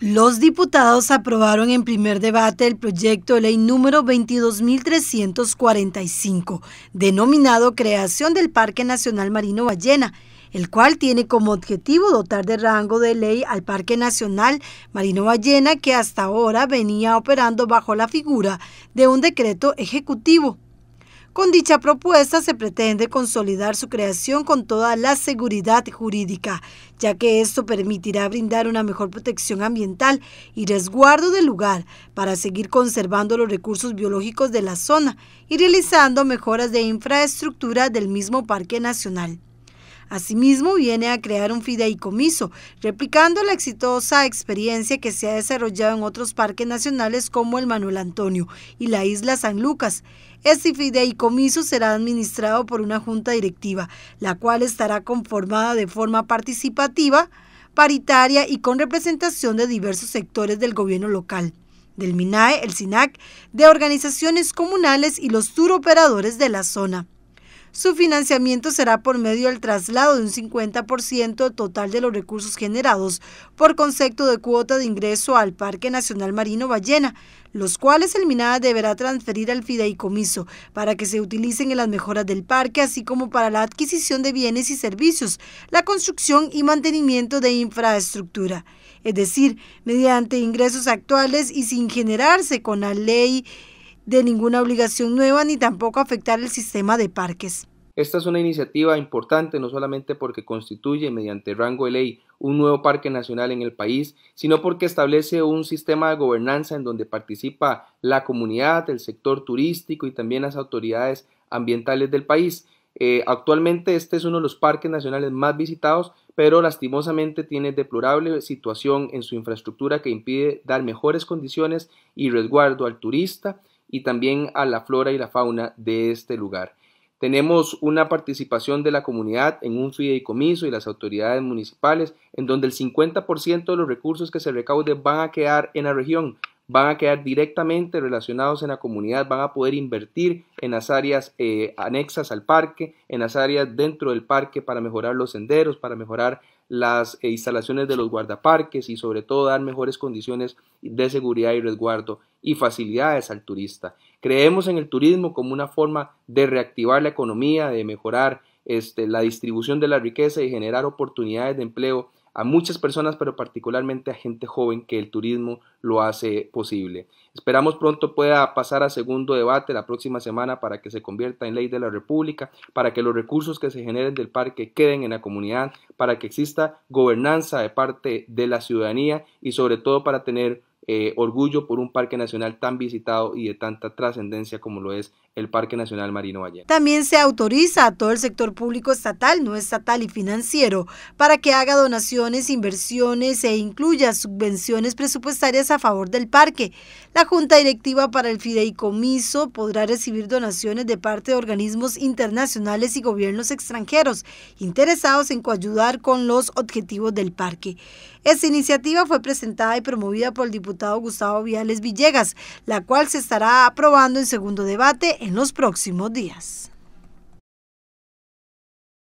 Los diputados aprobaron en primer debate el proyecto de ley número 22.345, denominado Creación del Parque Nacional Marino Ballena, el cual tiene como objetivo dotar de rango de ley al Parque Nacional Marino Ballena que hasta ahora venía operando bajo la figura de un decreto ejecutivo. Con dicha propuesta se pretende consolidar su creación con toda la seguridad jurídica, ya que esto permitirá brindar una mejor protección ambiental y resguardo del lugar para seguir conservando los recursos biológicos de la zona y realizando mejoras de infraestructura del mismo Parque Nacional. Asimismo, viene a crear un fideicomiso, replicando la exitosa experiencia que se ha desarrollado en otros parques nacionales como el Manuel Antonio y la isla San Lucas. Este fideicomiso será administrado por una junta directiva, la cual estará conformada de forma participativa, paritaria y con representación de diversos sectores del gobierno local del MINAE, el SINAC, de organizaciones comunales y los turoperadores de la zona. Su financiamiento será por medio del traslado de un 50% total de los recursos generados por concepto de cuota de ingreso al Parque Nacional Marino Ballena, los cuales el MINADA deberá transferir al fideicomiso para que se utilicen en las mejoras del parque, así como para la adquisición de bienes y servicios, la construcción y mantenimiento de infraestructura. Es decir, mediante ingresos actuales y sin generarse con la ley de ninguna obligación nueva ni tampoco afectar el sistema de parques. Esta es una iniciativa importante no solamente porque constituye mediante rango de ley un nuevo parque nacional en el país, sino porque establece un sistema de gobernanza en donde participa la comunidad, el sector turístico y también las autoridades ambientales del país. Eh, actualmente este es uno de los parques nacionales más visitados, pero lastimosamente tiene deplorable situación en su infraestructura que impide dar mejores condiciones y resguardo al turista y también a la flora y la fauna de este lugar. Tenemos una participación de la comunidad en un fideicomiso y las autoridades municipales, en donde el 50% de los recursos que se recauden van a quedar en la región, van a quedar directamente relacionados en la comunidad, van a poder invertir en las áreas eh, anexas al parque, en las áreas dentro del parque para mejorar los senderos, para mejorar las eh, instalaciones de los guardaparques y sobre todo dar mejores condiciones de seguridad y resguardo y facilidades al turista. Creemos en el turismo como una forma de reactivar la economía, de mejorar este, la distribución de la riqueza y generar oportunidades de empleo a muchas personas, pero particularmente a gente joven que el turismo lo hace posible. Esperamos pronto pueda pasar a segundo debate la próxima semana para que se convierta en ley de la República, para que los recursos que se generen del parque queden en la comunidad, para que exista gobernanza de parte de la ciudadanía y sobre todo para tener eh, orgullo por un parque nacional tan visitado y de tanta trascendencia como lo es el Parque Nacional Marino valle También se autoriza a todo el sector público estatal, no estatal y financiero para que haga donaciones, inversiones e incluya subvenciones presupuestarias a favor del parque. La Junta Directiva para el Fideicomiso podrá recibir donaciones de parte de organismos internacionales y gobiernos extranjeros interesados en coayudar con los objetivos del parque. Esta iniciativa fue presentada y promovida por el diputado Gustavo Viales Villegas, la cual se estará aprobando en segundo debate en en los próximos días.